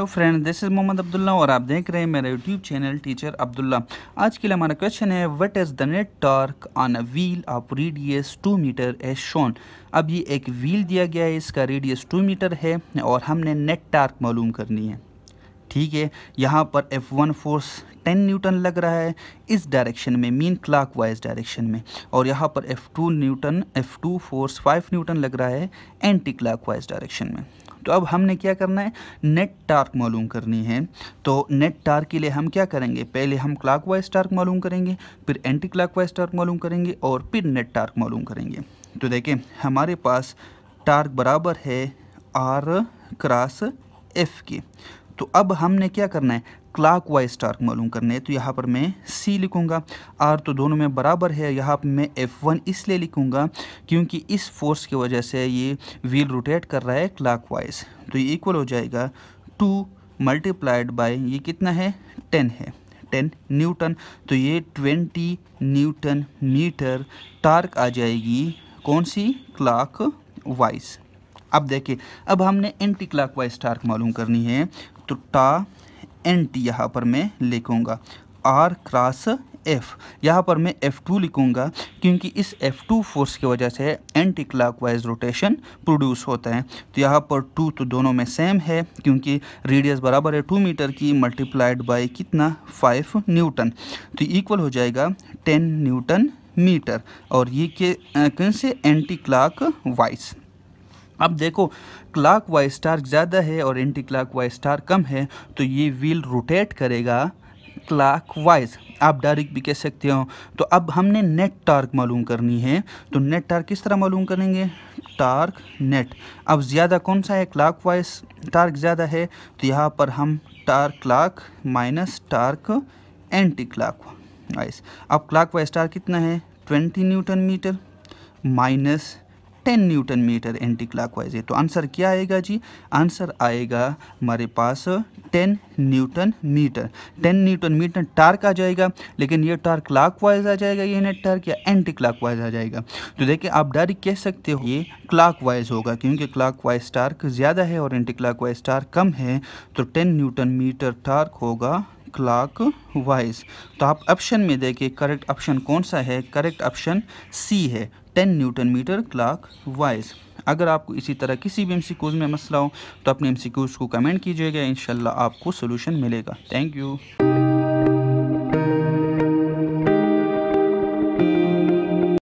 hello friend this is Mohammad Abdullah और आप देख रहे हैं मेरा यूट्यूब चैनल टीचर अब्दुल्ला आज के लिए हमारा क्वेश्चन है what is the net torque on a wheel of radius two metre as shown अब ये एक व्हील दिया गया है इसका रेडियस टू मीटर है और हमने नेट टार्क मालूम करनी है ठीक है यहाँ पर F one force ten newton लग रहा है इस डायरेक्शन में मीन क्लाक वाइज डायरेक्शन में और यहाँ पर F two newton F two force five newton लग रहा है एंटी क्लाक वाइज डायरेक्शन में तो अब हमने क्या करना है नेट टार्क मालूम करनी है तो नेट टार्क के लिए हम क्या करेंगे पहले हम क्लाक वाइज टार्क मालूम करेंगे फिर एंटी क्लाक वाइज टार्क मालूम करेंगे और फिर नेट टार्क मालूम करेंगे तो देखें हमारे पास टार्क बराबर है आर क्रॉस एफ के तो अब हमने क्या करना है क्लाक वाइज टार्क मालूम करने हैं तो यहाँ पर मैं सी लिखूँगा आर तो दोनों में बराबर है यहाँ पर मैं एफ़ वन इसलिए लिखूँगा क्योंकि इस फोर्स की वजह से ये व्हील रोटेट कर रहा है क्लाक वाइज तो ये इक्वल हो जाएगा टू मल्टीप्लाइड बाय ये कितना है टेन है टेन न्यूटन तो ये ट्वेंटी न्यूटन मीटर टार्क आ जाएगी कौन सी क्लाक वाइज अब देखिए अब हमने एंटी क्लाक वाइज टार्क मालूम करनी है तो टा एन टी यहाँ पर मैं लिखूँगा आर क्रॉस एफ यहाँ पर मैं एफ़ टू लिखूँगा क्योंकि इस एफ़ टू फोर्स की वजह से एंटी वाइज रोटेशन प्रोड्यूस होता है तो यहाँ पर टू तो दोनों में सेम है क्योंकि रेडियस बराबर है टू मीटर की मल्टीप्लाइड बाय कितना फाइव न्यूटन तो इक्वल हो जाएगा टेन न्यूटन मीटर और ये के कौन से एंटी क्लाक वाइज अब देखो क्लाक वाइज स्टार ज़्यादा है और एंटी क्लाक वाइज स्टार कम है तो ये व्हील रोटेट करेगा क्लाक वाइज आप डायरेक्ट भी कह सकते हो तो अब हमने नेट टार्क मालूम करनी है तो नेट टार्क किस तरह मालूम करेंगे टार्क नेट अब ज़्यादा कौन सा है क्लाक वाइज टार्क ज़्यादा है तो यहाँ पर हम torque clock minus torque anticlockwise अब क्लाक वाइज टार्क कितना है twenty newton metre minus 10 newton metre एंटी क्लॉकवाइज है तो आंसर क्या आएगा जी आंसर आएगा हमारे पास 10 newton metre 10 newton metre torque आ जाएगा लेकिन ये टार्क क्लॉकवाइज आ जाएगा ये नेट टार्क या एंटी क्लॉकवाइज आ जाएगा तो देखिए आप डायरेक्ट कह सकते हो ये क्लॉकवाइज होगा क्योंकि क्लॉकवाइज टार्क ज़्यादा है और एंटी क्लॉकवाइज टार्क कम है तो टेन न्यूटन मीटर टार्क होगा क्लाक वाइज तो आप ऑप्शन में देखिए करेक्ट ऑप्शन कौन सा है करेक्ट ऑप्शन सी है 10 न्यूटन मीटर क्लाक वाइज अगर आपको इसी तरह किसी भी एम में मसला हो तो अपने एम को कमेंट कीजिएगा इनशाला आपको सोल्यूशन मिलेगा थैंक यू